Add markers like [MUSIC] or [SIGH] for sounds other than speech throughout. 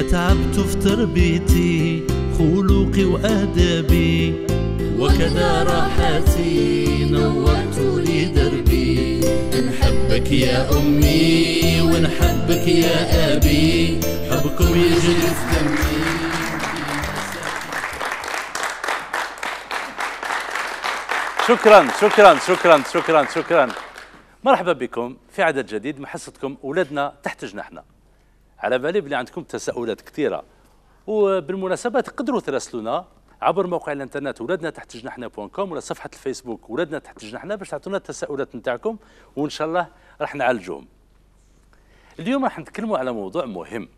أتعبت في تربيتي خلوقي وأدبي وكذا راحتي نورت لي دربي نحبك يا أمي ونحبك يا أبي حبكم يجري في دمي شكرا شكرا شكرا شكرا شكرا مرحبا بكم في عدد جديد من حصتكم أولادنا تحت جناحنا على بالي بلي عندكم تساؤلات كثيره وبالمناسبه تقدروا تراسلونا عبر موقع الانترنت ولادنا تحت جناحنا بوان كوم ولا صفحه الفيسبوك ولادنا تحت جناحنا باش تعطونا التساؤلات نتاعكم وان شاء الله راح نعالجوهم اليوم راح نتكلموا على موضوع مهم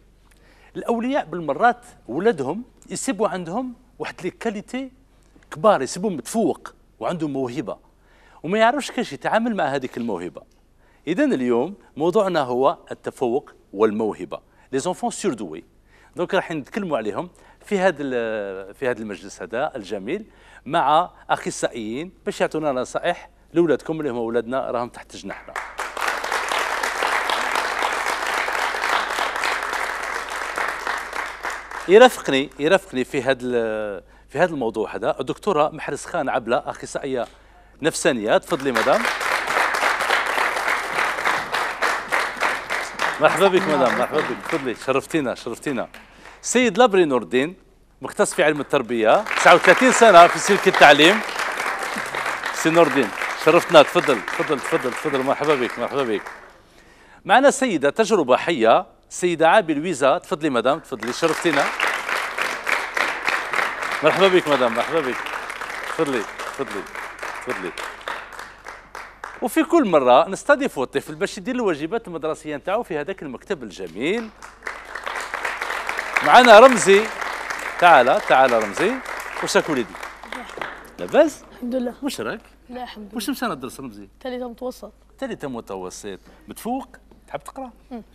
الاولياء بالمرات ولادهم يسيبوا عندهم واحد لي كاليتي كبار يسيبوا متفوق وعندهم موهبه وما يعرفش كيفاش يتعامل مع هذيك الموهبه اذا اليوم موضوعنا هو التفوق والموهبه لي زونفون سردوي دونك راح نتكلموا عليهم في هذا في هذا المجلس هذا الجميل مع اخصائيين باش يعطونا نصائح لاولادكم اللي هما اولادنا راهم تحت جناحنا يرافقني يرافقني في هذا في هذا الموضوع هذا الدكتوره محرس خان عبله اخصائيه نفسانيه تفضلي مدام مرحبا بك مدام مرحبا بك تفضلي شرفتينا شرفتينا سيد لابري نور الدين مختص في علم التربيه 39 سنه في سلك التعليم سي نور الدين شرفتنا تفضل تفضل تفضل تفضل مرحبا بك مرحبا بك معنا سيده تجربه حيه سيده عابي لويزا تفضلي مدام تفضلي شرفتينا مرحبا بك مدام مرحبا بك تفضلي تفضلي تفضلي وفي كل مره نستضيف الطفل باش يدير الواجبات المدرسيه نتاعو في هذاك المكتب الجميل معنا رمزي تعال تعال رمزي راك وليدي لاباس الحمد لله واش راك لا الحمد لله واش مسانا درس رمزي ثالثه متوسط ثالثه متوسط متفوق تحب تقرا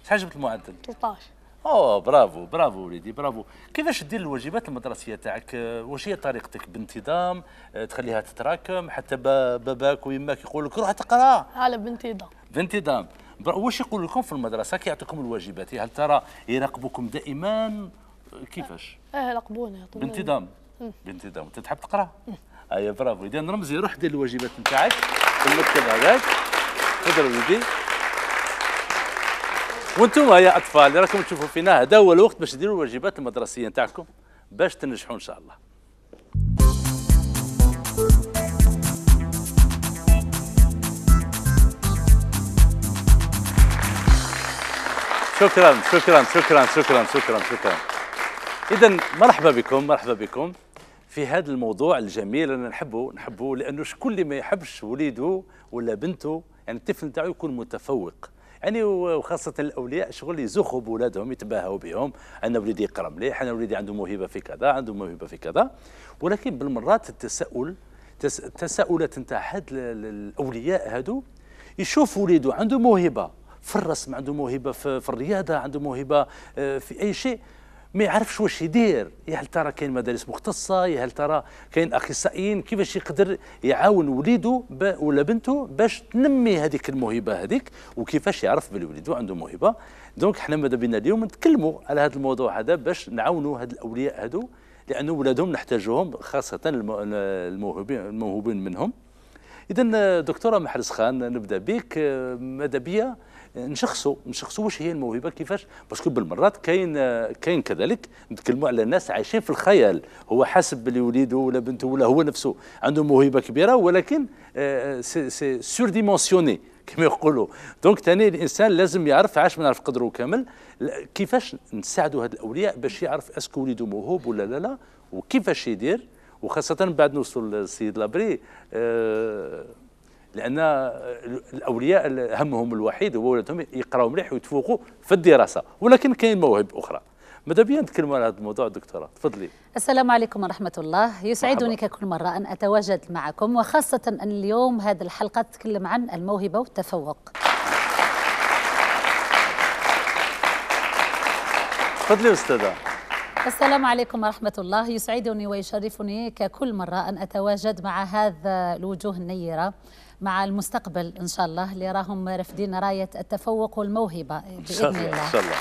شحال جبت المعدل 13 اوه برافو برافو وليدي برافو كيفاش دير الواجبات المدرسيه تاعك آه، واش هي طريقتك بانتظام آه، تخليها تتراكم حتى باباك ويماك يقول لك روح تقرا على بانتظام بانتظام واش يقول لكم في المدرسه كي يعطيكم الواجبات هل ترى يراقبكم دائما آه، كيفاش اه يراقبونا بانتظام بانتظام انت تحب تقرا ايه برافو اذا رمزي روح دير الواجبات نتاعك في المكتب هذاك تفضل وليدي وانتم يا اطفال راكم تشوفوا فينا هذا هو الوقت باش ديروا الواجبات المدرسيه نتاعكم باش تنجحوا ان شاء الله شكرا شكرا شكرا شكرا شكرا شكرا اذا مرحبا بكم مرحبا بكم في هذا الموضوع الجميل انا نحبه نحبه لانه شكون اللي ما يحبش وليده ولا بنته يعني الطفل نتاعو يكون متفوق يعني وخاصه الأولياء شغل يزخوا بولادهم يتباهوا بهم أنا وليدي يقرا مليح أنا وليدي عنده موهبة في كذا عنده موهبة في كذا ولكن بالمرات التساؤل التساؤلات نتاع حد الأولياء هادو يشوف وليده عنده موهبة في الرسم عنده موهبة في الرياضة عنده موهبة آه، في أي شيء ما يعرفش واش يدير يا إيه، هل ترى كاين مدارس مختصه يا إيه، هل ترى كاين اخصائيين كيفاش يقدر يعاون وليده ولا بنته باش تنمي هذيك الموهبه هذيك وكيفاش يعرف بلي وليده عنده موهبه دونك حنا ماذا بينا اليوم نتكلموا على هذا الموضوع هذا باش نعاونوا هاد الاولياء هذو لانه ولادهم نحتاجوهم خاصه الموهوبين الموهوبين منهم اذا دكتوره محرز خان نبدا بك ماذا بيا نشخصوا نشخصوا واش هي الموهبه كيفاش باسكو بالمرات كاين كاين كذلك نتكلموا على ناس عايشين في الخيال هو حاسب بلي وليده ولا بنته ولا هو نفسه عنده موهبه كبيره ولكن آه، سي سور ديمونسيوني كما يقولوا دونك ثاني الانسان لازم يعرف عاش من عرف قدره كامل كيفاش نساعدوا هاد الاولياء باش يعرف اسكو وليده موهوب ولا لا لا وكيفاش يدير وخاصه بعد نوصل للسيد لابري أه لان الاولياء همهم الوحيد هو ولادهم يقراوا مليح ويتفوقوا في الدراسه ولكن كاين مواهب اخرى ماذا بيا نتكلموا على هذا الموضوع دكتوره تفضلي السلام عليكم ورحمه الله يسعدني ككل مره ان اتواجد معكم وخاصه ان اليوم هذه الحلقه تتكلم عن الموهبه والتفوق تفضلي استاذه السلام عليكم ورحمة الله يسعدني ويشرفني ككل مرة أن أتواجد مع هذا الوجوه النيرة مع المستقبل إن شاء الله اللي راهم رافدين راية التفوق والموهبة بإذن الله إن شاء الله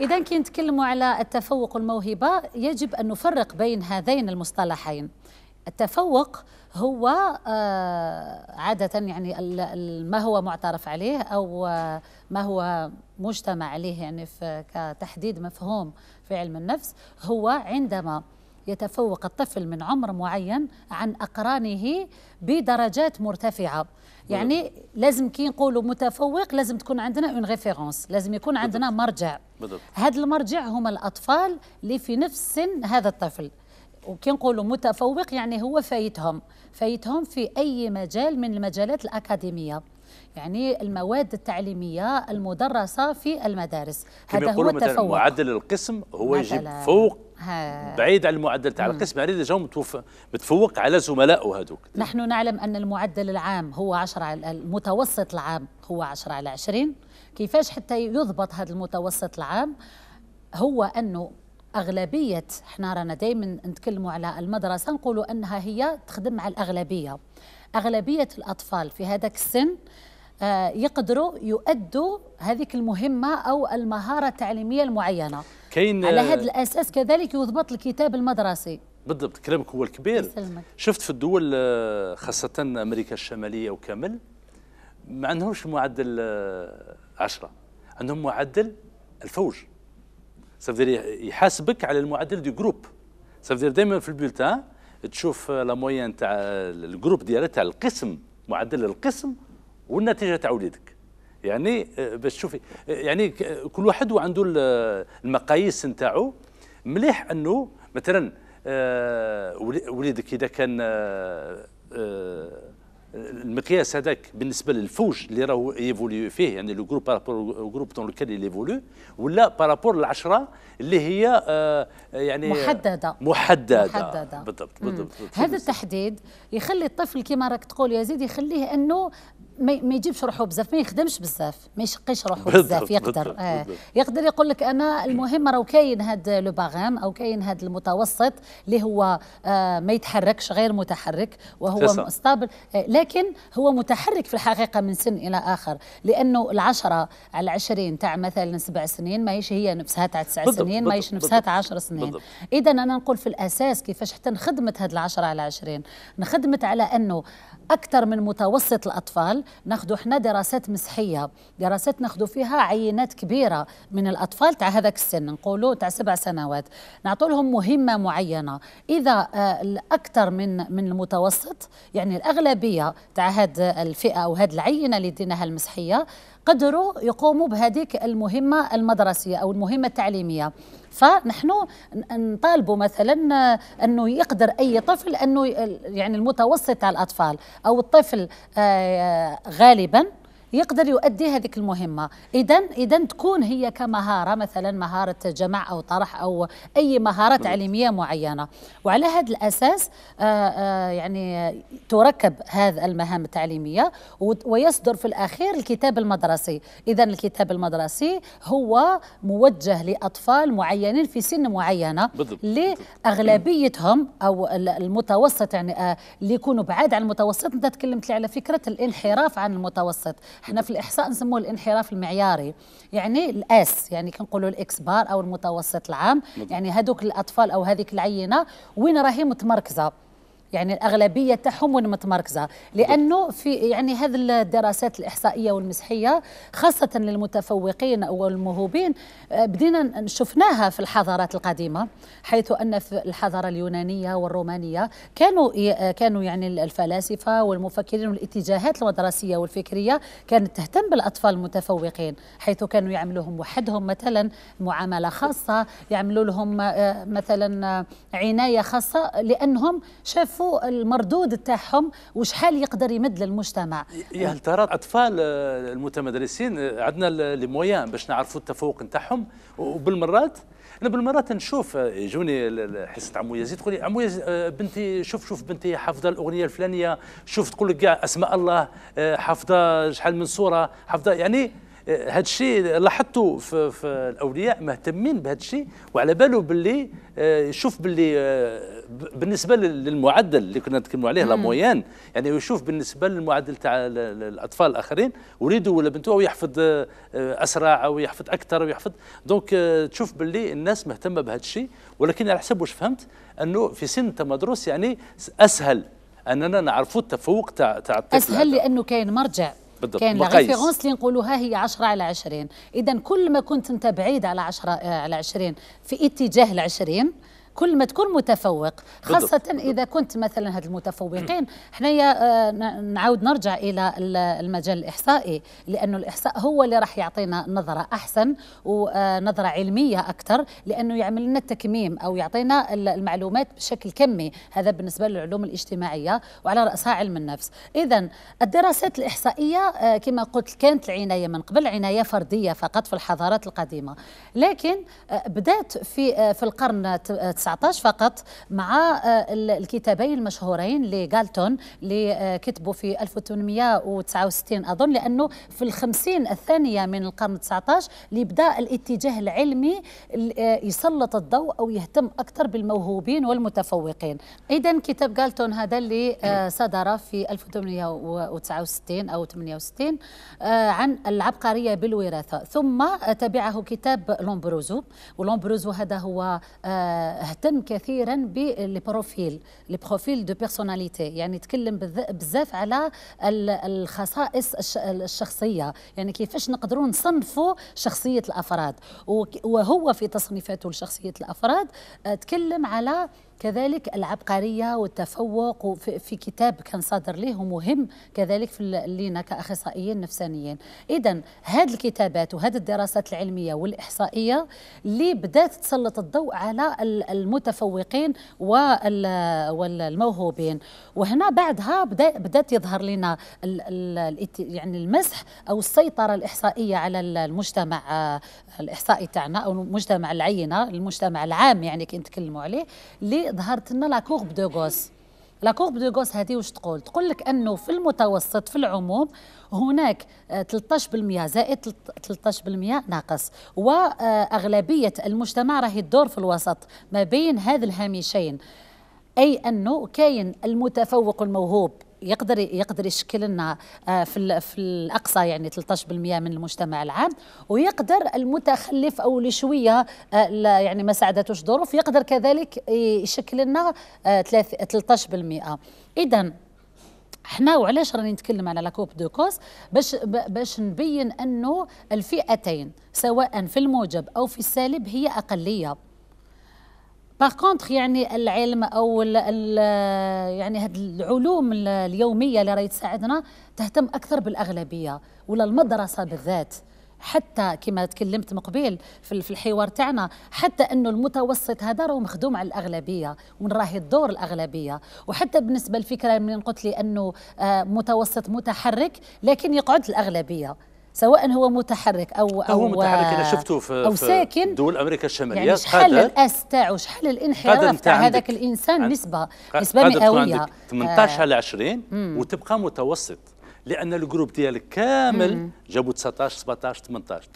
إذا كي نتكلموا على التفوق والموهبة يجب أن نفرق بين هذين المصطلحين التفوق هو آه، عادة يعني ما هو معترف عليه أو آه، ما هو مجتمع عليه يعني كتحديد مفهوم في علم النفس هو عندما يتفوق الطفل من عمر معين عن أقرانه بدرجات مرتفعة يعني لازم كي نقولوا متفوق لازم تكون عندنا اون ريفيرونس لازم يكون عندنا مرجع هذا المرجع هما الأطفال اللي في نفس سن هذا الطفل وكي نقولوا متفوق يعني هو فايتهم فايتهم في أي مجال من المجالات الأكاديمية يعني المواد التعليمية المدرسة في المدارس هذا هو التفوق معدل القسم هو يجيب فوق ها. بعيد عن المعدل تاع القسم يعني اللي متفوق على زملائه هذوك نحن نعلم أن المعدل العام هو 10 على المتوسط العام هو 10 على 20 كيفاش حتى يضبط هذا المتوسط العام هو أنه أغلبية احنا رانا دائما نتكلموا على المدرسة نقولوا أنها هي تخدم مع الأغلبية أغلبية الأطفال في هذاك السن آه، يقدروا يؤدوا هذيك المهمة أو المهارة التعليمية المعينة كاين آه، على هذا الأساس كذلك يضبط الكتاب المدرسي بالضبط كلامك هو الكبير يسلمك. شفت في الدول آه، خاصة أمريكا الشمالية وكامل ما عندهمش معدل عشرة عندهم معدل الفوج سافدير يحاسبك على المعدل دي جروب سافدير دائما في البولتان تشوف لا موين تاع الجروب ديالها تاع القسم معدل القسم والنتيجه تاع وليدك يعني آه، باش تشوفي آه، يعني آه، كل واحد وعنده المقاييس نتاعو مليح انه مثلا وليدك اذا كان المقياس هذاك بالنسبه للفوج اللي راهو ايفولي فيه يعني لو جروب بارابور جروب دون لوكال ايفولي ولا بارابور العشره اللي هي يعني محدده محدده, محددة. بالضبط بالضبط هذا التحديد يخلي الطفل كما راك تقول يا زيد يخليه انه ما يجيبش روحه بزاف ما يخدمش بزاف ما يشقيش روحه بزاف يقدر آه يقدر يقول لك انا المهم راه كاين هذا لو باغام او كاين هذا المتوسط اللي هو آه ما يتحركش غير متحرك وهو ستابل آه لكن هو متحرك في الحقيقه من سن الى اخر لانه العشرة على 20 تاع مثلا سبع سنين ماهيش هي نفسها تاع تسع سنين ماهيش نفسها تاع 10 سنين اذا انا نقول في الاساس كيفاش حتى نخدمت هذه العشرة على 20 نخدمت على انه أكثر من متوسط الأطفال ناخذ إحنا دراسات مسحية دراسات ناخذ فيها عينات كبيرة من الأطفال تاع هذاك السن نقولوا تاع سبع سنوات نعطوا لهم مهمة معينة إذا آه، أكثر من من المتوسط يعني الأغلبية تاع هاد الفئة أو هاد العينة اللي ديناها المسحية قدروا يقوموا بهذيك المهمة المدرسية أو المهمة التعليمية فنحن نطالبوا مثلا أنه يقدر أي طفل أنه يعني المتوسط على الأطفال أو الطفل آه، غالبا يقدر يؤدي هذيك المهمه اذا اذا تكون هي كمهاره مثلا مهاره جمع او طرح او اي مهاره تعليميه معينه وعلى هذا الاساس آه، آه، يعني تركب هذه المهام التعليميه ويصدر في الاخير الكتاب المدرسي اذا الكتاب المدرسي هو موجه لاطفال معينين في سن معينه لاغلبيتهم او المتوسط يعني اللي آه، يكونوا بعاد عن المتوسط انت تكلمت لي على فكره الانحراف عن المتوسط حنا في الاحصاء نسموه الانحراف المعياري يعني الاس يعني كنقولوا الاكس بار او المتوسط العام يعني هذوك الاطفال او هذيك العينه وين راهي متمركزه يعني الاغلبيه تاعهم وين متمركزه لانه في يعني هذه الدراسات الاحصائيه والمسحيه خاصه للمتفوقين والموهوبين آه، بدينا شفناها في الحضارات القديمه حيث ان في الحضاره اليونانيه والرومانيه كانوا آه، كانوا يعني الفلاسفه والمفكرين والاتجاهات المدرسيه والفكريه كانت تهتم بالاطفال المتفوقين حيث كانوا يعملوهم وحدهم مثلا معامله خاصه يعملوا لهم آه، مثلا عنايه خاصه لانهم شافوا يعرفوا المردود تاعهم وشحال يقدر يمد للمجتمع يا هل ترى الاطفال آه، المتمدرسين آه، عندنا لي مويان باش نعرفوا التفوق نتاعهم وبالمرات انا بالمرات نشوف آه، يجوني حصه عمو يزيد تقول لي عمو يزيد بنتي شوف شوف بنتي حافظه الاغنيه الفلانيه شوف تقول لك كاع اسماء الله حافظه شحال من صوره حافظه يعني هذا الشيء لاحظته في, في الاولياء مهتمين بهذا الشيء وعلى باله باللي آه، يشوف باللي آه، بالنسبه للمعدل اللي كنا نتكلموا عليه لا مويان يعني يشوف بالنسبه للمعدل تاع الاطفال الاخرين وليده ولا بنته او يحفظ آه، اسرع او يحفظ اكثر او يحفظ دونك تشوف باللي الناس مهتمه بهذا الشيء ولكن على حسب واش فهمت انه في سن تمدرس يعني اسهل اننا نعرفوا التفوق تاع تاع الطفل اسهل لانه كاين مرجع بالضبط كان ريفيرونس اللي نقولوها هي 10 على 20 اذا كل ما كنت انت بعيد على 10 آه، على 20 في اتجاه ال 20 كل ما تكون متفوق خاصة بالضبط. إذا كنت مثلا هاد المتفوقين حنايا آه، نعاود نرجع إلى المجال الإحصائي لأنه الإحصاء هو اللي راح يعطينا نظرة أحسن ونظرة آه، علمية أكثر لأنه يعمل لنا التكميم أو يعطينا المعلومات بشكل كمي هذا بالنسبة للعلوم الاجتماعية وعلى رأسها علم النفس إذا الدراسات الإحصائية آه، كما قلت كانت العناية من قبل عناية فردية فقط في الحضارات القديمة لكن بدأت في في القرن 19 2019 فقط مع آه، الكتابين المشهورين لغالتون اللي كتبوا في 1869 أظن لأنه في الخمسين الثانية من القرن 19 اللي بدأ الاتجاه العلمي آه، يسلط الضوء أو يهتم أكثر بالموهوبين والمتفوقين إذا كتاب غالتون هذا اللي آه، صدر في 1869 أو 68 عن العبقرية بالوراثة ثم تبعه كتاب لومبروزو ولومبروزو هذا هو اهتم كثيرا بالبروفيل البروفيل دو بيرسوناليتي يعني تكلم بزاف على الخصائص الشخصيه يعني كيفاش نقدروا نصنفوا شخصيه الافراد وهو في تصنيفاته لشخصيه الافراد آه، تكلم على كذلك العبقرية والتفوق في كتاب كان صادر ليه ومهم كذلك في لينا كأخصائيين نفسانيين إذا هذه الكتابات وهذه الدراسات العلمية والإحصائية اللي بدأت تسلط الضوء على المتفوقين والموهوبين وهنا بعدها بدأت يظهر لنا يعني المسح أو السيطرة الإحصائية على المجتمع آه، الإحصائي تاعنا أو المجتمع العينة المجتمع العام يعني كنتكلموا عليه اللي ظهرت لنا لاكوغب دو غوس لاكوغب دو غوس هذه واش تقول تقول لك انه في المتوسط في العموم هناك 13% آه، زائد 13% ناقص واغلبيه آه، المجتمع راهي تدور في الوسط ما بين هذ الهامشين اي انه كاين المتفوق الموهوب يقدر يقدر يشكل لنا آه، في في الاقصى يعني 13% من المجتمع العام ويقدر المتخلف او اللي شويه آه، يعني ما ساعدتوش ظروف يقدر كذلك يشكل لنا 13% اذا حنا وعلاش راني نتكلم على لاكوب دو كوس باش باش نبين انه الفئتين سواء في الموجب او في السالب هي اقليه باغ كونتخ يعني العلم او الـ الـ يعني هاد العلوم اليوميه اللي راهي تساعدنا تهتم اكثر بالاغلبيه ولا المدرسه بالذات حتى كما تكلمت مقبل في الحوار تاعنا حتى انه المتوسط هذا راه مخدوم على الاغلبيه ومن راهي الدور الاغلبيه وحتى بالنسبه للفكره من قلت لي انه آه، متوسط متحرك لكن يقعد الاغلبيه سواء هو متحرك او او هو متحرك انا شفته في او ساكن دول امريكا الشماليه يعني شحال الاس تاعو شحال الانحراف تاع هذاك الانسان نسبه نسبه مئويه 18 آه. على 20 وتبقى متوسط لان الجروب ديالك كامل جابوا 19 17 18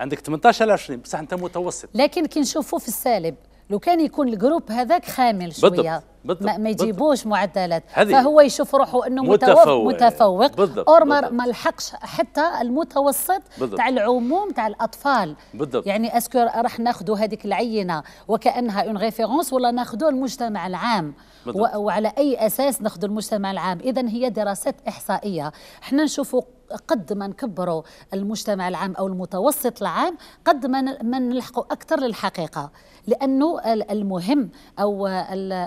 عندك 18 على 20 بصح انت متوسط لكن كي نشوفوا في السالب لو كان يكون الجروب هذاك خامل شويه بالضبط. بالضبط. ما, ما يجيبوش معدلات فهو يشوف روحه انه متفوق متفوق بالضبط. اور ما, لحقش حتى المتوسط تاع العموم تاع الاطفال بالضبط. يعني اسكو راح ناخذوا هذيك العينه وكانها اون ريفيرونس ولا ناخذوا المجتمع العام بالضبط. وعلى اي اساس ناخذوا المجتمع العام اذا هي دراسات احصائيه احنا نشوفوا قد ما نكبروا المجتمع العام او المتوسط العام قد ما نلحقوا اكثر للحقيقه لأنه المهم أو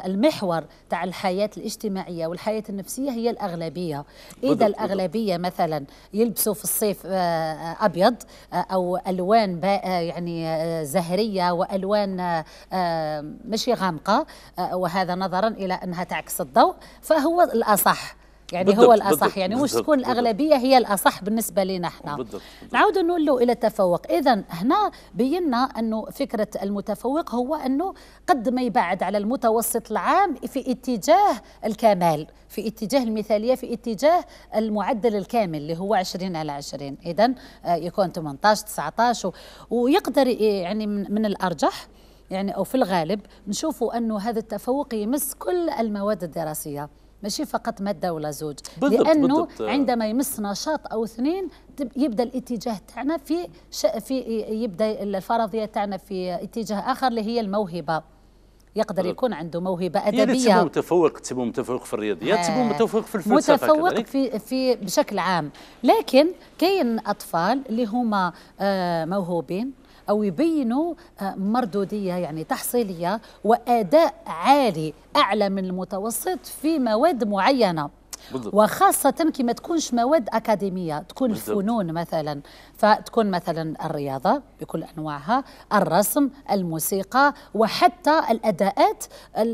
المحور تاع الحياة الاجتماعية والحياة النفسية هي الأغلبية إذا الأغلبية مثلا يلبسوا في الصيف آه، آه، أبيض آه، أو ألوان يعني زهرية وألوان مش غامقة وهذا نظرا إلى أنها تعكس الضوء فهو الأصح يعني هو الاصح يعني مش تكون الاغلبيه هي الاصح بالنسبه لنا احنا نعود نقولوا الى التفوق اذا هنا بينا انه فكره المتفوق هو انه قد ما يبعد على المتوسط العام في اتجاه الكمال في اتجاه المثاليه في اتجاه المعدل الكامل اللي هو 20 على 20 اذا آه، يكون 18 19 ويقدر آه، يعني من الارجح يعني او في الغالب نشوفوا انه هذا التفوق يمس كل المواد الدراسيه ماشي فقط ماده ولا زوج بالضبط لانه بالضبط. عندما يمس نشاط او اثنين يبدا الاتجاه تاعنا في في يبدا الفرضيه تاعنا في اتجاه اخر اللي هي الموهبه يقدر يكون عنده موهبه ادبيه يعني متفوق تبو متفوق في الرياضيات تبو متفوق في الفلسفه متفوق في في بشكل عام لكن كاين اطفال اللي هما آه، موهوبين أو يبينوا آه، مردودية يعني تحصيلية وأداء عالي أعلى من المتوسط في مواد معينة بالضبط. وخاصة كي ما تكونش مواد أكاديمية تكون بالضبط. الفنون مثلا فتكون مثلا الرياضة بكل أنواعها الرسم الموسيقى وحتى الأداءات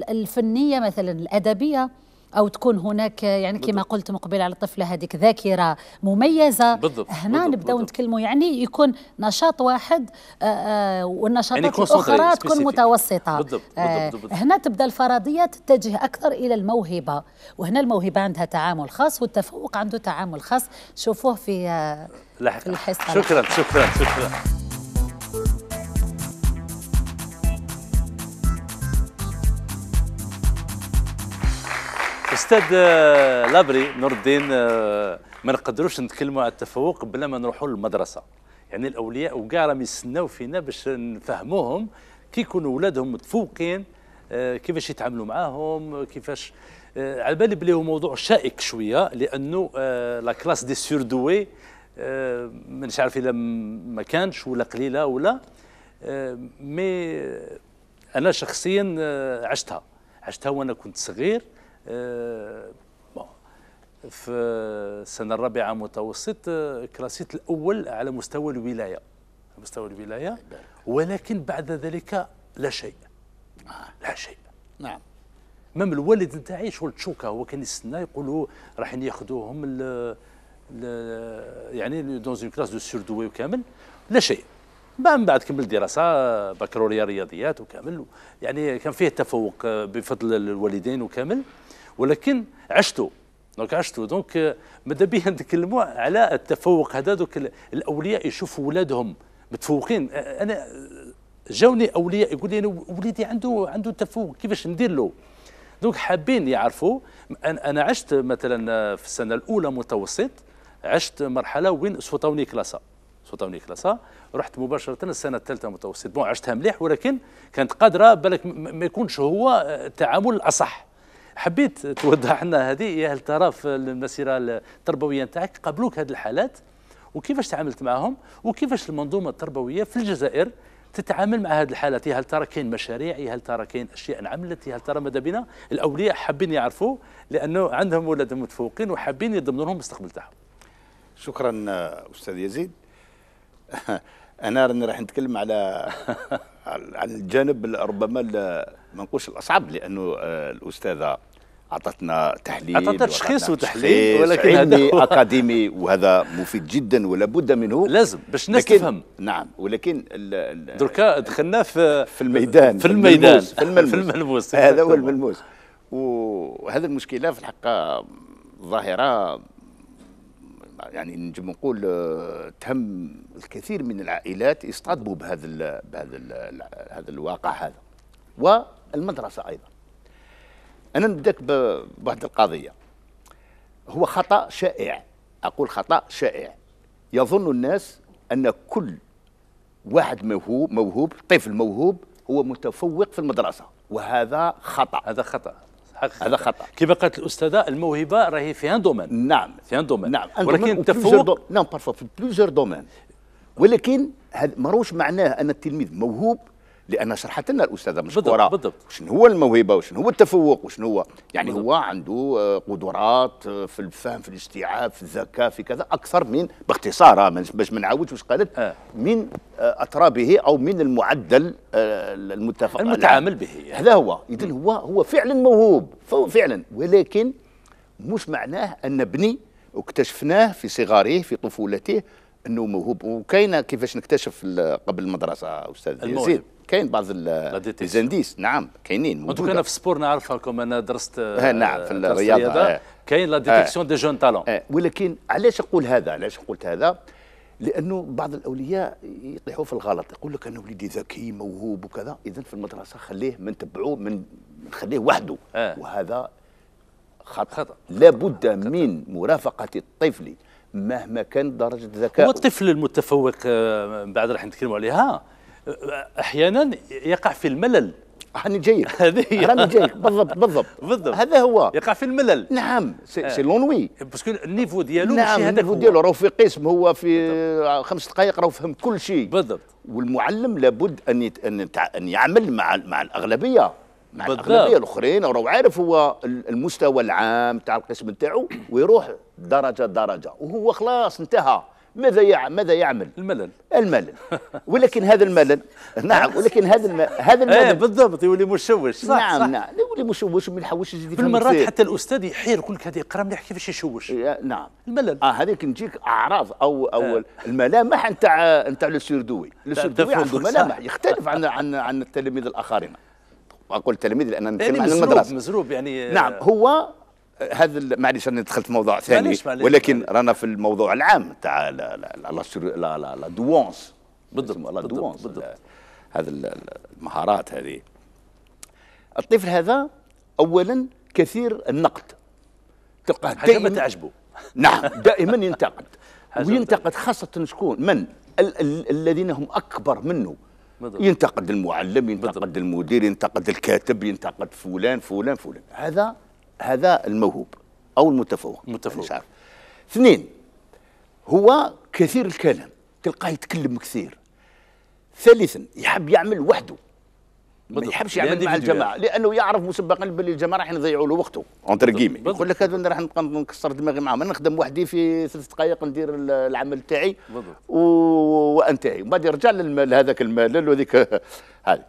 الفنية مثلا الأدبية او تكون هناك يعني كما قلت مقبل على الطفله هذيك ذاكره مميزه بالضبط هنا نبداو نتكلموا يعني يكون نشاط واحد آه، آه، والنشاطات يعني الاخرى تكون متوسطه بالضبط. بالضبط. آه، بالضبط. هنا تبدا الفرضيه تتجه اكثر الى الموهبه وهنا الموهبه عندها تعامل خاص والتفوق عنده تعامل خاص شوفوه في الحصه شكرا شكرا شكرا استاذ آه، لابري نور الدين آه، ما نقدروش نتكلموا على التفوق بلا ما نروحوا للمدرسه يعني الاولياء وكاع راهم يستناو فينا باش نفهموهم كي يكونوا ولادهم متفوقين آه، كيفاش يتعاملوا معاهم كيفاش على بالي بلي هو موضوع شائك شويه لانه لا كلاس دي دوي مانيش عارف اذا ما كانش ولا قليله ولا مي انا شخصيا عشتها عشتها وانا كنت صغير آه، في السنه الرابعه متوسط آه، كلاسيت الاول على مستوى الولايه على مستوى الولايه إيه، ولكن بعد ذلك لا شيء آه. لا شيء نعم مام الوالد نتاعي شغل تشوكا هو كان يستنى يقولوا رايحين ياخذوهم يعني دون كلاس دو دوي وكامل لا شيء من بعد كمل دراسه بكالوريا رياضيات وكامل يعني كان فيه تفوق آه، بفضل الوالدين وكامل ولكن عشتو دونك عشتو دونك آه، ماذا بيا [LAUGHS] نتكلموا على التفوق هذا دوك الاولياء يشوفوا ولادهم متفوقين آه، انا جاوني اولياء يقول لي انا وليدي عنده عنده تفوق كيفاش ندير له دونك حابين يعرفوا انا عشت مثلا في السنه الاولى متوسط عشت مرحله وين سوطوني كلاسه سلطه كلاسا رحت مباشره السنه الثالثه متوسط بون عشتها مليح ولكن كانت قادره بالك ما يكونش هو آه، التعامل الاصح حبيت توضح لنا هذه يا هل ترى في المسيره التربويه نتاعك قبلوك هذه الحالات وكيفاش تعاملت معهم وكيفاش المنظومه التربويه في الجزائر تتعامل مع هذه الحالات هل ترى كاين مشاريع هل ترى كاين اشياء انعملت هل ترى ماذا بنا الاولياء حابين يعرفوا لانه عندهم ولاد متفوقين وحابين يضمنوا لهم المستقبل تاعهم شكرا آه، استاذ يزيد [LAUGHS] انا راني راح نتكلم على [LAUGHS] على الجانب ربما ما نقولش الاصعب لانه آه، الاستاذه اعطتنا تحليل اعطتنا تشخيص وتحليل ولكن علمي هذا اكاديمي وهذا مفيد جدا ولا بد منه لازم باش الناس تفهم نعم ولكن دركا دخلنا في في الميدان في الميدان في الملموس, [LAUGHS] في الملموس. هذا هو الملموس وهذا المشكله في الحقيقه ظاهره يعني نجم نقول آه، تهم الكثير من العائلات يصطدموا بهذا الـ بهذا الـ هذا الواقع هذا والمدرسه ايضا انا نبداك بواحد القضيه هو خطا شائع اقول خطا شائع يظن الناس ان كل واحد موهوب موهوب طفل موهوب هو متفوق في المدرسه وهذا خطا هذا خطا حقيقة. هذا خطا كما قالت الاستاذه الموهبه راهي في ان دومين نعم في ان دومين نعم ولكن التفوق نعم بارفو في بليزيور دومين ولكن هذا ماروش معناه ان التلميذ موهوب لان شرحت لنا الاستاذه مشكوره بالضبط بالضبط شنو هو الموهبه وشنو هو التفوق وشنو هو يعني بالضبط. هو عنده آه، قدرات آه، في الفهم في الاستيعاب في الذكاء في كذا اكثر من باختصار آه، باش ما نعاودش واش قالت آه. من اترابه او من المعدل المتفق المتعامل به يعني. هذا هو اذا هو هو فعلا موهوب فهو فعلا ولكن مش معناه ان بني واكتشفناه في صغاره في طفولته انه موهوب وكاينه كيفاش نكتشف قبل المدرسه استاذ يزيد كاين بعض الزنديس نعم كاينين موجوده كنا في السبور نعرفكم انا درست نعم في الرياضه كاين لا ديتيكسيون دي جون تالون ولكن علاش اقول هذا علاش قلت هذا لانه بعض الاولياء يطيحوا في الغلط يقول لك انا وليدي ذكي موهوب وكذا اذا في المدرسه خليه من نتبعوه من نخليه وحده آه. وهذا خطا, خطأ. لابد خطأ. من مرافقه الطفل مهما كانت درجه ذكائه والطفل المتفوق آه، بعد راح نتكلموا عليها احيانا يقع في الملل راني جايك [LAUGHS] هذه راني جايك بالضبط بالضبط بالضبط هذا هو يقع في الملل نعم سي, آه. سي لونوي باسكو النيفو ديالو نعم النيفو ديالو راهو في قسم هو في بالضبط. خمس دقائق راهو فهم كل شيء بالضبط والمعلم لابد ان يت... ان, يتع... أن يعمل مع مع الاغلبيه مع بالضبط. الاغلبيه الاخرين راهو عارف هو المستوى العام تاع القسم نتاعو ويروح درجه درجه وهو خلاص انتهى ماذا يعمل ماذا يعمل الملل الملل [LAUGHS] ولكن هذا الملل نعم ولكن هذا هذا [LAUGHS] إيه، الملل ايه بالضبط يولي مشوش صح نعم صح نعم يولي مشوش وما يحوش جديد المرات حتى الاستاذ يحير يقول لك هذه اقرا مليح كيفاش يشوش نعم الملل اه هذيك تجيك اعراض او او آه. الملامح نتاع نتاع لو سيردوي لو سيردوي صح يختلف عن عن عن التلاميذ الاخرين اقول تلاميذ لان نتكلم عن يعني المدرسه مزروب يعني نعم هو هذا معليش راني دخلت في موضوع ثاني معليش معليش ولكن رانا في الموضوع العام تاع لا لا لا لا دوونس بالضبط لا دوونس هذا المهارات هذه الطفل هذا اولا كثير النقد تلقاه دائما تعجبه [LAUGHS] نعم دائما ينتقد [LAUGHS] وينتقد خاصه شكون من ال ال الذين هم اكبر منه بالضبط. ينتقد المعلم ينتقد بالضبط. المدير ينتقد الكاتب ينتقد فلان فلان فلان هذا هذا الموهوب او المتفوق المتفوق مش عارف اثنين هو كثير الكلام تلقاه يتكلم كثير ثالثا يحب يعمل وحده ما يحبش يعمل مع الجماعه لانه يعرف مسبقا باللي الجماعه راح يضيعوا له وقته اونتر كيمي يقول لك هذا راح نبقى نكسر دماغي معاهم انا نخدم وحدي في ثلاث دقائق ندير العمل تاعي و... وانتهي وبعد يرجع للمال هذاك الملل وذيك هذه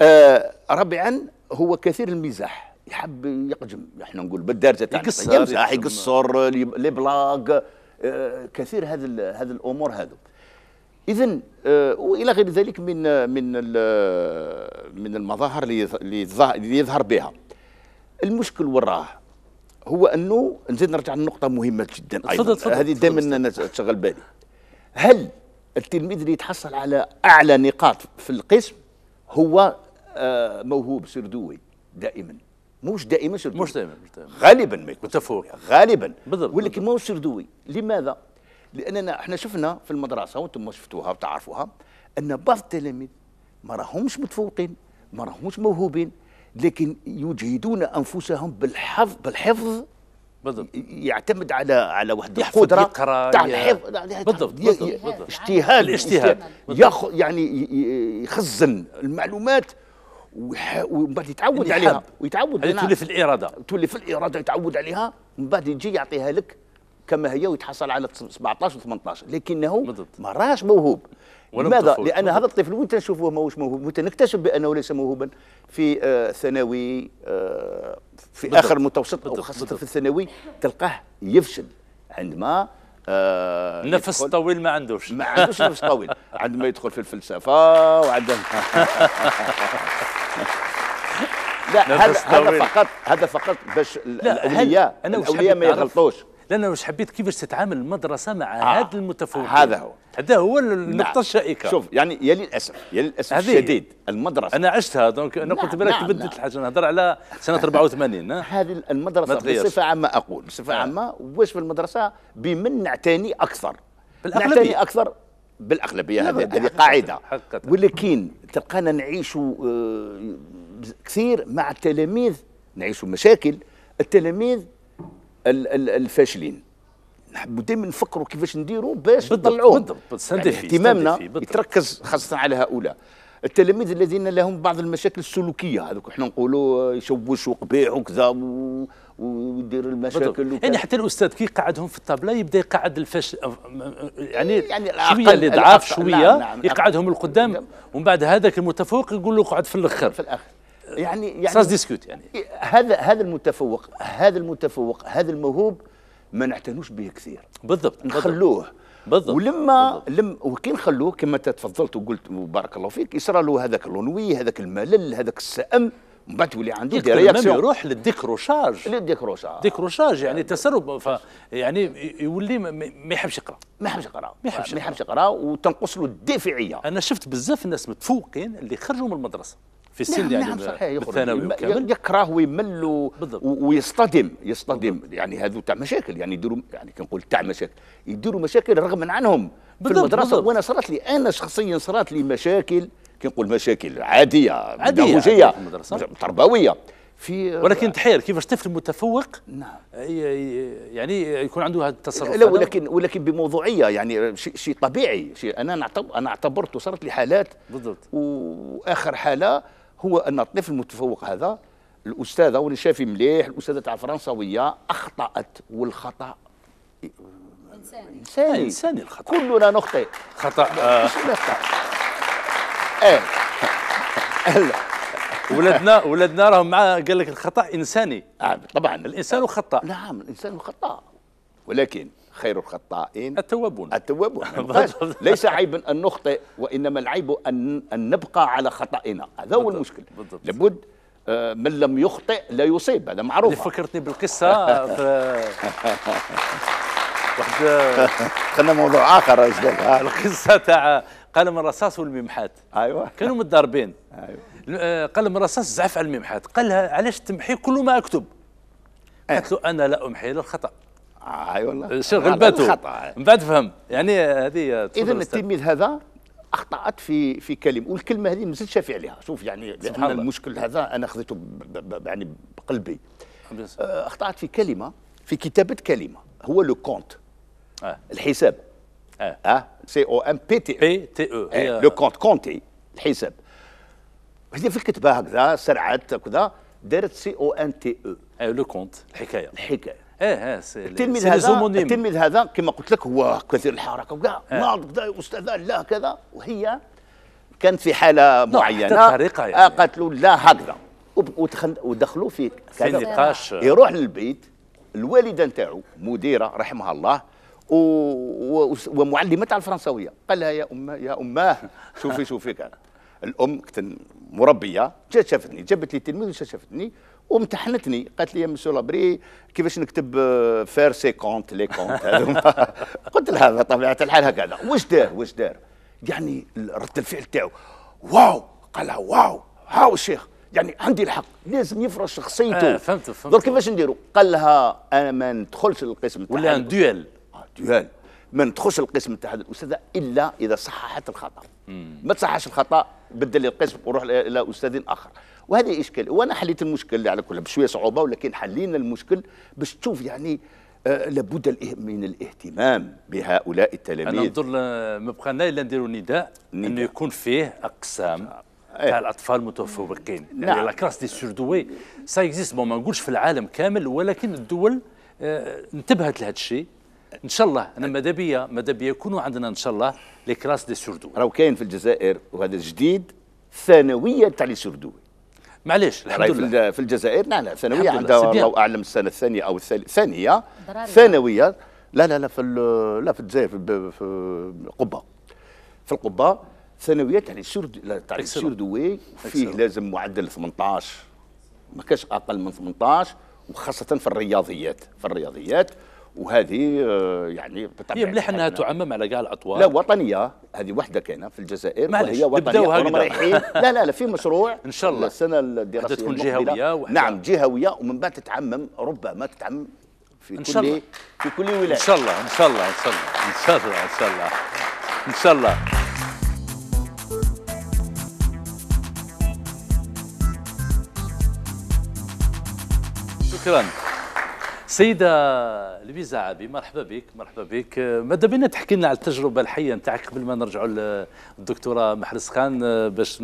آه رابعا هو كثير المزاح يحب يقجم احنا نقول بالدارجه تاع يقصر طيب، يمسح يقصر لي بلاك آه، كثير هذا هذا الامور هذو اذا آه، والى غير ذلك من من من المظاهر اللي يظهر بها المشكل وراه هو انه نزيد نرجع لنقطة مهمة جدا ايضا هذه دائما تشغل بالي هل التلميذ اللي يتحصل على اعلى نقاط في القسم هو آه، موهوب سردوي دائما موش دائما سردوي مش دائما غالبا ما يكون متفوق غالبا بالضبط ولكن ماهوش سردوي لماذا؟ لاننا احنا شفنا في المدرسه وانتم شفتوها وتعرفوها ان بعض التلاميذ ما راهمش متفوقين ما راهمش موهوبين لكن يجهدون انفسهم بالحفظ بالحفظ بالضبط يعتمد على على واحد القدره تاع الحفظ بالضبط بالضبط اجتهاد اجتهاد يعني يخزن المعلومات ومن بعد يتعود عليها ويتعود عليها تولي في الاراده تولي في الاراده يتعود عليها من بعد يجي يعطيها لك كما هي ويتحصل على 17 و18 لكنه ما راهش موهوب لماذا؟ لان هذا الطفل وين تنشوفوه ماهوش موهوب وين نكتشف بانه ليس موهوبا في آه، ثانوي آه، في اخر متوسط او خاصه بالضبط. في الثانوي تلقاه يفشل عندما آه نفس طويل ما عندوش ما عندوش نفس طويل عندما يدخل في الفلسفه وعندما [LAUGHS] لا هذا فقط هذا فقط باش الاولياء الاولياء ما يغلطوش انا واش حبيت كيفاش تتعامل المدرسه مع آه. هذا المتفوق هذا هو هذا هو نعم. النقطه الشائكه شوف يعني يا للاسف يا للاسف الشديد المدرسه انا عشتها دونك انا قلت نعم، بالك نعم، تبدلت الحاجه نهضر على سنه 84 [LAUGHS] هذه المدرسه بصفه عامه اقول بصفه آه. عامه واش في المدرسه بمن نعتني اكثر نعتني اكثر بالاغلبيه هذه هذه قاعده ولكن تلقانا نعيشوا آه، كثير مع التلاميذ نعيشوا مشاكل التلاميذ الفاشلين نحب دائما نفكروا كيفاش نديروا باش نطلعوا يعني اهتمامنا يتركز خاصه على هؤلاء التلاميذ الذين لهم بعض المشاكل السلوكيه هذوك احنا نقولوا آه، يشوشوا قبيح وكذا ويدير المشاكل يعني حتى الاستاذ كي يقعدهم في الطابله يبدا يقعد الفش يعني, يعني شويه ضعاف شويه نعم،, نعم نعم يقعدهم القدام نعم. ومن بعد هذاك المتفوق يقول له اقعد في الاخر في الاخر يعني يعني ساس ديسكوت يعني هذا هذا المتفوق هذا المتفوق هذا الموهوب ما نعتنوش به كثير بالضبط نخلوه بالضبط ولما بالضبط. لم وكي نخلوه كما تفضلت وقلت وبارك الله فيك يصرى له هذاك الانوي هذاك الملل هذاك السأم بعد تولي عنده دي رياكسيون يروح للديكروشاج للديكروشاج ديكروشاج يعني تسرب ف... يعني يولي ما يحبش يقرا ما يحبش يقرا ما يحبش ما يحبش يقرا وتنقص له الدافعيه انا شفت بزاف الناس متفوقين اللي خرجوا من المدرسه في نعم، السن نعم يعني نعم الثانوي كامل يكره ويمل ويصطدم يصطدم بالضبط. يعني هذو تاع مشاكل يعني يديروا يعني كنقول تاع مشاكل يديروا مشاكل رغم عنهم في المدرسه وانا صارت لي انا شخصيا صارت لي مشاكل كي نقول مشاكل عاديه عاديه في المدرسه تربويه في ولكن تحير كيفاش طفل متفوق نعم يعني يكون عنده هذا التصرف لا ولكن ولكن بموضوعيه يعني شيء طبيعي شيء انا انا اعتبرت وصلت لي حالات بالضبط واخر حاله هو ان الطفل المتفوق هذا الاستاذه وانا شافي مليح الاستاذه تاع الفرنسويه اخطات والخطا انساني انساني, إنساني الخطا كلنا نخطئ خطا آه ايه [LAUGHS] ولادنا ولادنا راهم مع قال لك الخطا انساني آه، طبعا الانسان خطاء نعم الانسان خطاء ولكن خير الخطائين التوابون التوابون [LAUGHS] طيب، ليس عيبا ان نخطئ وانما العيب ان ان نبقى على خطئنا هذا هو المشكل بالضبط. لابد آه، من لم يخطئ لا يصيب هذا معروف فكرتني بالقصه [LAUGHS] واحد خلينا موضوع اخر القصه تاع قلم الرصاص والممحات ايوه [LAUGHS] كانوا متضاربين ايوه أه، قلم الرصاص زعف على الممحات قال لها علاش تمحي كل ما اكتب إيه. قالت له انا لا امحي الا الخطا اي والله أه، شغل باته من بعد فهم يعني هذه اذا التلميذ هذا اخطات في في كلمه والكلمه هذه مازلت شافي عليها شوف يعني لان المشكل هذا انا خذيته يعني بقلبي أه، اخطات في كلمه في كتابه كلمه هو لو كونت الحساب اه سي او ام بي تي بي تي او لو كونت كونتي الحساب هذه في الكتبه هكذا سرعت هكذا دارت سي او ان تي او اي لو كونت الحكايه الحكايه اه اه سي التلميذ هذا التلميذ هذا كما قلت لك هو كثير الحركه وكاع ناض كذا استاذ لا كذا وهي كانت في حاله معينه طريقه يعني. قالت له لا هكذا ودخلوا في كذا نقاش يروح للبيت الوالده نتاعو مديره رحمها الله و... ومعلمتها الفرنسويه قال لها يا امه يا اماه شوفي شوفي كان الام كنت مربيه جات شافتني جابت لي التلميذ شافتني وامتحنتني قالت لي يا مسيو لابري كيفاش نكتب فير سي كونت لي كونت قلت لها بطبيعه الحال هكذا واش دار واش دار يعني رد الفعل تاعو واو قالها واو هاو الشيخ يعني عندي الحق لازم يفرش شخصيته آه فهمت فهمت درك كيفاش نديروا قال لها انا ما ندخلش للقسم ولا نديول تهان ما ندخلش القسم تاع الاستاذه الا اذا صححت الخطا ما تصححش الخطا بدل القسم وروح الى استاذ اخر وهذه اشكال وانا حليت المشكل على كل بشويه صعوبه ولكن حلينا المشكل باش تشوف يعني آه لابد من الاهتمام بهؤلاء التلاميذ انا ننظر آه، ما بقانا الا نديروا نداء انه يكون فيه اقسام آه. تاع الاطفال المتفوقين يعني نعم. يعني لاكلاس دي سوردوي سا اكزيست ما نقولش في العالم كامل ولكن الدول آه، انتبهت لهذا الشيء ان شاء الله انا ماذا بيا ماذا بيا يكونوا عندنا ان شاء الله لي كلاس دي سوردو راهو كاين في الجزائر وهذا جديد ثانويه تاع لي سوردو معليش الحمد لله في الجزائر لا نعم، لا نعم، ثانويه عندها الله اعلم السنه الثانيه او الثانيه ثانويه لا لا لا في لا في الجزائر في القبه في القبه ثانويه تاع لي سوردو تاع لي سوردوي فيه لازم معدل 18 ما كاش اقل من 18 وخاصه في الرياضيات في الرياضيات وهذه آه، يعني هي مليح انها تعمم على كاع الاطوار لا وطنيه هذه وحده كاينه في الجزائر وهي وطنيه مريحين [LAUGHS] لا لا لا في مشروع ان شاء الله السنه الدراسيه تكون جهويه وحدة. نعم جهويه ومن بعد تتعمم ربما تتعمم في إن شاء كل الله. في كل ولايه ان شاء الله ان شاء الله ان شاء الله ان شاء الله ان شاء الله شكرا سيدة لبيزة عابي مرحبا بك مرحبا بك ماذا بينا تحكي لنا على التجربة الحية نتاعك قبل ما نرجعوا للدكتورة محرس خان باش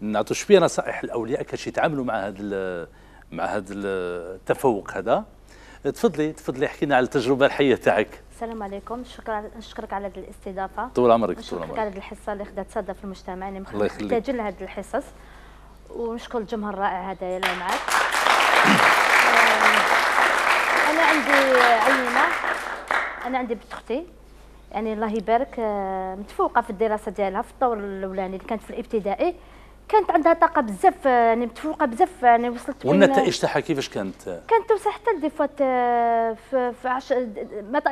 نعطوا شوية نصائح الأولياء كيفاش يتعاملوا مع هذا مع هذا التفوق هذا تفضلي تفضلي احكي لنا على التجربه الحيه تاعك السلام عليكم شكرا نشكرك على هذه الاستضافه طول عمرك طول عمرك على هذه الحصه اللي خدات صدى في المجتمع يعني محتاجين لهذه الحصص ونشكر الجمهور الرائع هذا اللي معك [COUGHS] انا عندي عينه انا عندي بنت اختي يعني الله يبارك آه، متفوقه في الدراسه ديالها في الدور الاولاني اللي كانت في الابتدائي كانت عندها طاقه بزاف آه، يعني متفوقه بزاف آه، يعني وصلت والنتائج تاعها كيفاش كانت؟ كانت توصل حتى دي فوا في, في عش...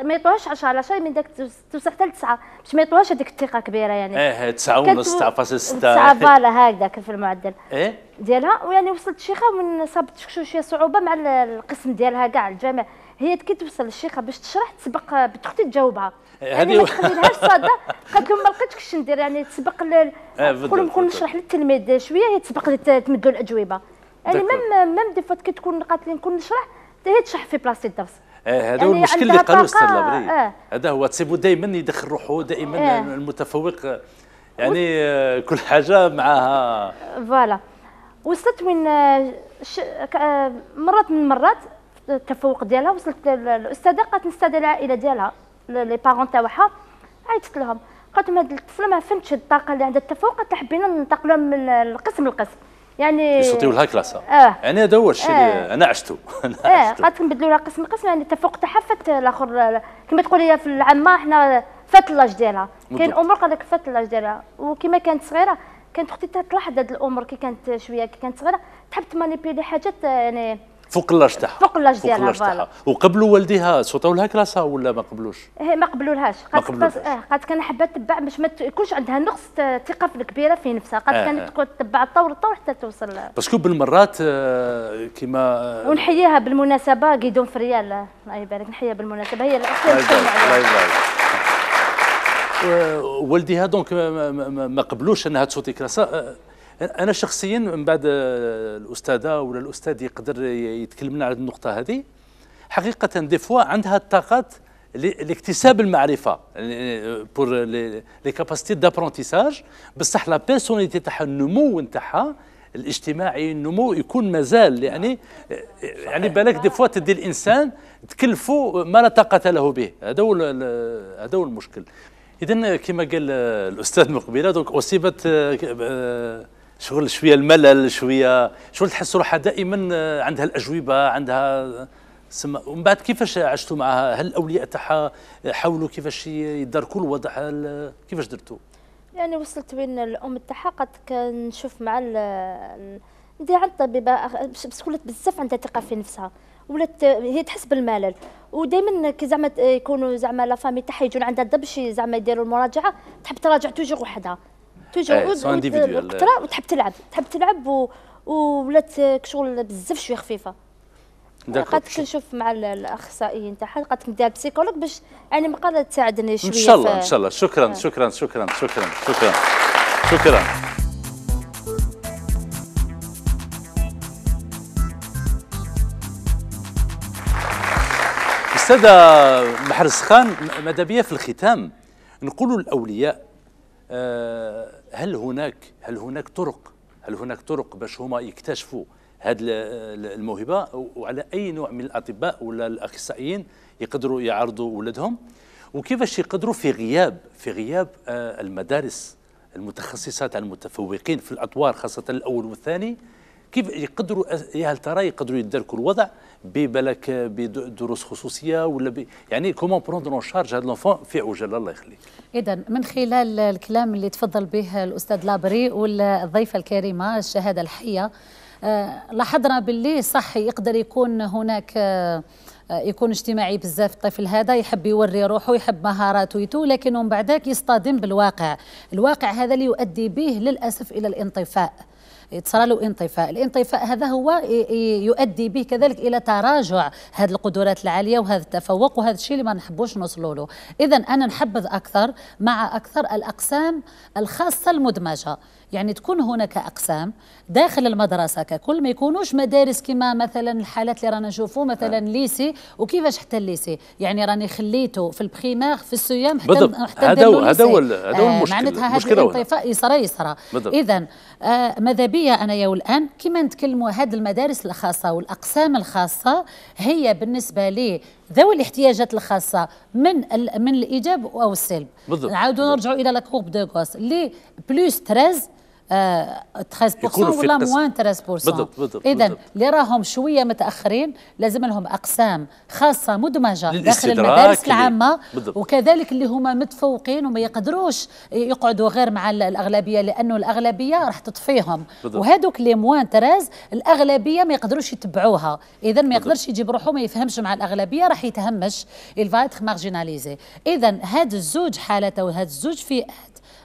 ما يطوهاش 10 على 10 من داك توصل حتى لتسعه باش ما يطوهاش هذيك الثقه كبيره يعني ايه 9 ونص 9.6 9 فوالا هكذاك في المعدل ايه ديالها ويعني وصلت الشيخه من صابت شويه صعوبه مع القسم ديالها كاع الجامع هي كي توصل الشيخه باش تشرح تسبق بتختي تجاوبها إيه، يعني ما تخليلهاش [LAUGHS] صاده قالت لهم ما لقيتش ندير يعني تسبق نقول إيه، لهم كون نشرح للتلميذ شويه هي تسبق تمدوا الاجوبه يعني ميم ميم دي فوا كي تكون قالت لي نكون نشرح هي تشرح في بلاصه الدرس إيه، هذا هو يعني المشكل اللي قالوا استاذ لابري هذا هو تسيبو دائما يدخل روحه دائما المتفوق يعني آه، كل حاجه معها فوالا وصلت وين آه، ش... آه، مرات من المرات التفوق ديالها وصلت للاستاذه قالت نستاذ العائله ديالها لي بارون تاعها عيطت لهم قالت لهم هاد الطفله ما فهمتش الطاقه اللي عندها التفوق قالت حبينا ننتقلوا من القسم للقسم يعني يصوتيو لها كلاسه اه يعني هذا هو الشيء آه. انا عشته [LAUGHS] انا آه. عشته اه قالت نبدلوا لها قسم القسم يعني التفوق تاعها فات الاخر كما تقول هي في العامه حنا فات لاج ديالها كاين امور قالت لك فات لاج ديالها وكما كانت صغيره كانت اختي تلاحظ هذه الامور كي كانت شويه كي كانت صغيره تحب تمانيبيلي حاجات يعني فوق اللاج تاعها فوق اللاج ديالها فوق اللاج تاعها وقبلوا والديها صوتوا لها كلاسه ولا ما قبلوش؟ ايه ما قبلولهاش قالت إيه، كان حابه تبع باش ما يكونش عندها نقص الثقه الكبيره في نفسها قالت آه. كانت إيه. تقعد تبع الطور الطور حتى توصل باسكو بالمرات آه، كيما آه، ونحييها بالمناسبه كيدون فريال الله يبارك نحييها بالمناسبه هي الاخت الله يبارك والديها دونك ما قبلوش انها تصوتي كراسه انا شخصيا من بعد الاستاذه ولا الاستاذ يقدر يتكلم لنا على النقطه هذه حقيقه دي فوا عندها الطاقات لاكتساب المعرفه بور لي كاباسيتي دابرونتيساج بصح لا بيرسوناليتي تاعها النمو نتاعها الاجتماعي النمو يكون مازال يعني يعني بالك دي فوا تدي الانسان تكلفه ما لا طاقه له به هذا هو هذا هو المشكل اذا كما قال الاستاذ من قبيله دونك اصيبت آه، آه، شغل شويه الملل شويه شغل تحس روحها دائما آه، عندها الاجوبه عندها سما ومن بعد كيفاش عشتوا معها هل الاولياء تاعها حاولوا كيفاش يداركوا الوضع كيفاش درتوا يعني وصلت وين الام تاعها قد كنشوف مع ندير عند الطبيبه بس كلت بزاف عندها ثقه في نفسها ولات هي تحس بالملل ودائما كي زعما يكونوا زعما لا فامي تاعها يجون عندها دبش زعما يديروا المراجعه تحب تراجع توجور وحدها توجور ايه, إيه. وتحب تلعب تحب تلعب و... ولات كشغل بزاف شويه خفيفه قد كنشوف مع الاخصائيين تاعها قد ندير بسيكولوج باش يعني مقاله تساعدني شويه ان شاء الله ان شاء الله آه. شكرا شكرا شكرا شكرا شكرا شكرا, شكرا. السادة محرز خان ماذا بيا في الختام نقول الأولياء آه، هل هناك هل هناك طرق هل هناك طرق باش هما يكتشفوا هذه الموهبة وعلى أي نوع من الأطباء ولا الأخصائيين يقدروا يعرضوا ولادهم وكيفاش يقدروا في غياب في غياب آه، المدارس المتخصصة المتفوقين في الأطوار خاصة الأول والثاني كيف يقدروا هل ترى يقدروا يدركوا الوضع ببلك بدروس خصوصيه ولا ب... يعني كومون بروندر اون شارج هاد لونفون في عجل الله يخليك اذا من خلال الكلام اللي تفضل به الاستاذ لابري والضيفه الكريمه الشهاده الحيه آه، لاحظنا باللي صح يقدر يكون هناك آه، يكون اجتماعي بزاف الطفل هذا يحب يوري روحه يحب مهاراته يتو لكن من بعدك يصطدم بالواقع الواقع هذا اللي يؤدي به للأسف إلى الانطفاء يتصرى له انطفاء الانطفاء هذا هو يؤدي به كذلك الى تراجع هذه القدرات العاليه وهذا التفوق وهذا الشيء اللي ما نحبوش نوصلوا له اذا انا نحبذ اكثر مع اكثر الاقسام الخاصه المدمجه يعني تكون هناك اقسام داخل المدرسه ككل ما يكونوش مدارس كما مثلا الحالات اللي رانا نشوفوا مثلا نعم. ليسي وكيفاش حتى الليسي يعني راني خليته في البخيماغ في السيام حتى حتى هذا هو هذا هو آه، المشكل معناتها هذا الانطفاء يصرى يصرى اذا آه ماذا بيا يا والان كما نتكلموا هذه المدارس الخاصه والاقسام الخاصه هي بالنسبه لي ذوي الاحتياجات الخاصه من من الايجاب او السلب بالضبط نعاودوا نرجعوا الى لا كورب دو غوس لي بلوس 13 13% ولا موان 13% بالضبط بالضبط اذا اللي راهم شويه متاخرين لازم لهم اقسام خاصه مدمجه داخل المدارس العامه بالضبط. وكذلك اللي هما متفوقين وما يقدروش يقعدوا غير مع الاغلبيه لانه الاغلبيه راح تطفيهم وهذوك اللي موان 13 الاغلبيه ما يقدروش يتبعوها اذا ما يقدرش يجيب روحه ما يفهمش مع الاغلبيه راح يتهمش الفايت مارجيناليزي اذا هاد الزوج حالته وهاد الزوج فئات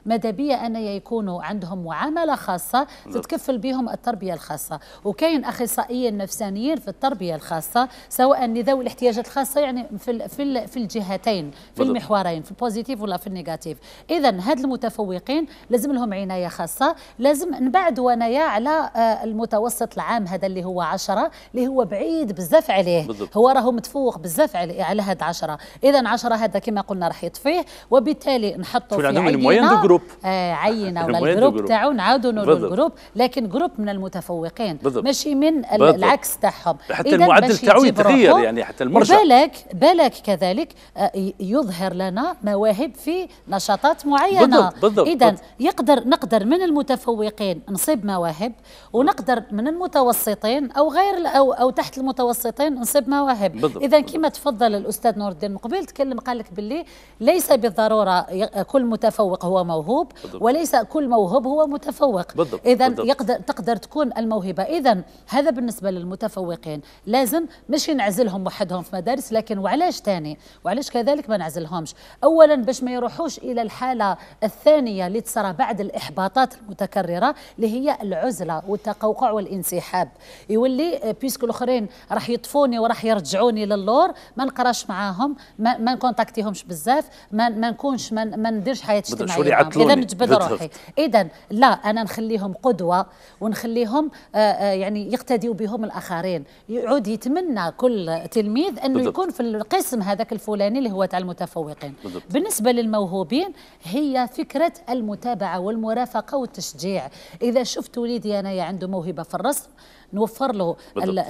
ماذا بيا أن يكونوا عندهم معاملة خاصة تتكفل بهم التربية الخاصة وكاين أخصائيين نفسانيين في التربية الخاصة سواء لذوي الاحتياجات الخاصة يعني في في في الجهتين في المحورين في البوزيتيف ولا في النيجاتيف إذا هاد المتفوقين لازم لهم عناية خاصة لازم نبعد ونايا على آه، المتوسط العام هذا اللي هو عشرة اللي هو بعيد بزاف عليه بالضبط. هو راهو متفوق بزاف على هاد عشرة إذا عشرة هذا كما قلنا راح يطفيه وبالتالي نحطه في عندهم الموين دو جروب آه عينه [LAUGHS] الجروب تاعو نعاودوا نقولوا الجروب لكن جروب من المتفوقين بالضبط. ماشي من بالضبط. العكس تاعهم حتى المعدل تاعو يتغير يعني حتى المرجع بالك بالك كذلك آه، يظهر لنا مواهب في نشاطات معينه اذا يقدر نقدر من المتفوقين نصيب مواهب ونقدر من المتوسطين او غير او او تحت المتوسطين نصيب مواهب اذا كما تفضل الاستاذ نور الدين مقبل تكلم قال لك باللي ليس بالضروره كل متفوق هو موهوب موهوب بالضبط. وليس كل موهوب هو متفوق اذا يقدر تقدر تكون الموهبه اذا هذا بالنسبه للمتفوقين لازم مش نعزلهم وحدهم في مدارس لكن وعلاش ثاني وعلاش كذلك ما نعزلهمش اولا باش ما يروحوش الى الحاله الثانيه اللي تصرى بعد الاحباطات المتكرره اللي هي العزله والتقوقع والانسحاب يولي آه، بيسكو الاخرين راح يطفوني وراح يرجعوني للور ما نقراش معاهم ما, ما نكونتاكتيهمش بزاف ما, ما نكونش ما, ما نديرش حياه اجتماعيه شو اللي اذا نجبد روحي اذا لا انا نخليهم قدوه ونخليهم آه، آه، يعني يقتديوا بهم الاخرين يعود يتمنى كل تلميذ انه بالضبط. يكون في القسم هذاك الفلاني اللي هو تاع المتفوقين بالضبط. بالنسبه للموهوبين هي فكره المتابعه والمرافقه والتشجيع اذا شفت وليدي انايا عنده موهبه في الرسم نوفر له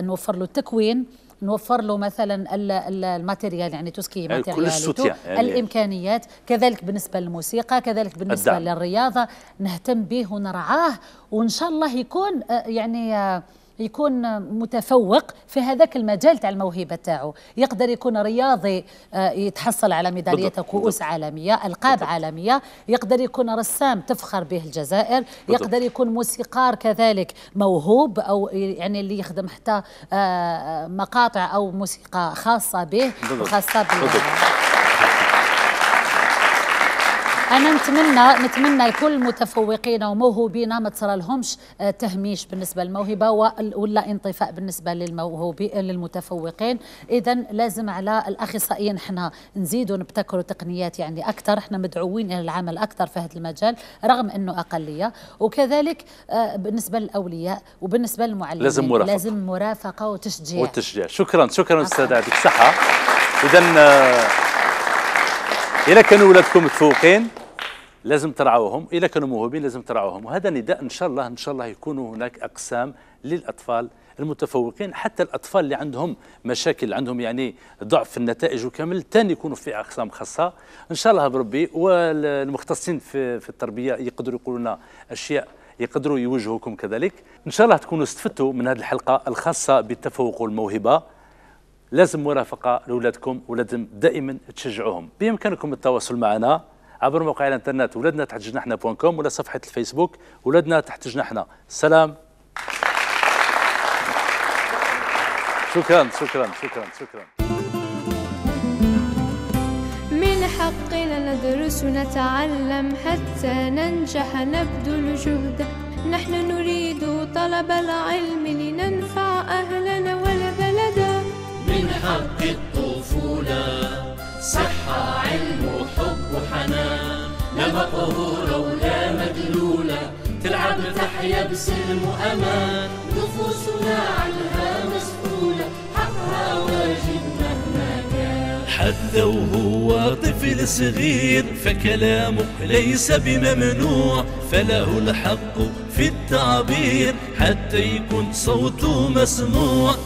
نوفر له التكوين نوفر له مثلا الماتيريال يعني تسكي ماتيرياليته يعني الامكانيات كذلك بالنسبه للموسيقى كذلك بالنسبه الدعم. للرياضه نهتم به ونرعاه وان شاء الله يكون آه، يعني آه، يكون متفوق في هذاك المجال تاع الموهبه تاعو يقدر يكون رياضي آه، يتحصل على ميداليه كؤوس عالميه القاب بالضبط. عالميه يقدر يكون رسام تفخر به الجزائر بالضبط. يقدر يكون موسيقار كذلك موهوب او يعني اللي يخدم حتى آه، آه، مقاطع او موسيقى خاصه به وخاصه بال انا نتمنى نتمنى لكل المتفوقين وموهوبين ما تصرى لهمش آه، تهميش بالنسبه للموهبه ولا انطفاء بالنسبه للموهوبين للمتفوقين اذا لازم على الاخصائيين حنا نزيدوا نبتكروا تقنيات يعني اكثر حنا مدعوين الى العمل اكثر في هذا المجال رغم انه اقليه وكذلك آه، بالنسبه للاولياء وبالنسبه للمعلمين لازم مرافقه لازم مرافقه وتشجيع وتشجيع شكرا شكرا استاذ يعطيك الصحه اذا اذا آه، كانوا ولادكم متفوقين لازم ترعوهم اذا كانوا موهوبين لازم ترعوهم وهذا نداء ان شاء الله ان شاء الله يكونوا هناك اقسام للاطفال المتفوقين حتى الاطفال اللي عندهم مشاكل عندهم يعني ضعف في النتائج وكامل ثاني يكونوا في اقسام خاصه ان شاء الله بربي والمختصين في في التربيه يقدروا يقولوا لنا اشياء يقدروا يوجهوكم كذلك ان شاء الله تكونوا استفدتوا من هذه الحلقه الخاصه بالتفوق والموهبه لازم مرافقه لاولادكم ولازم دائما تشجعوهم بامكانكم التواصل معنا عبر موقع الانترنت ولادنا تحت جناحنا بوان كوم ولا صفحه الفيسبوك ولادنا تحت جناحنا سلام شكرا شكرا شكرا شكرا من حقنا ندرس ونتعلم حتى ننجح نبذل جهدا نحن نريد طلب العلم لننفع أهلنا والبلد من حق الطفولة صحة علم وحب وحنان لا مقهورة ولا مدلولة تلعب تحيا بسلم وأمان نفوسنا عنها مسؤولة حقها واجب مهما كان حتى وهو طفل صغير فكلامه ليس بممنوع فله الحق في التعبير حتى يكون صوته مسموع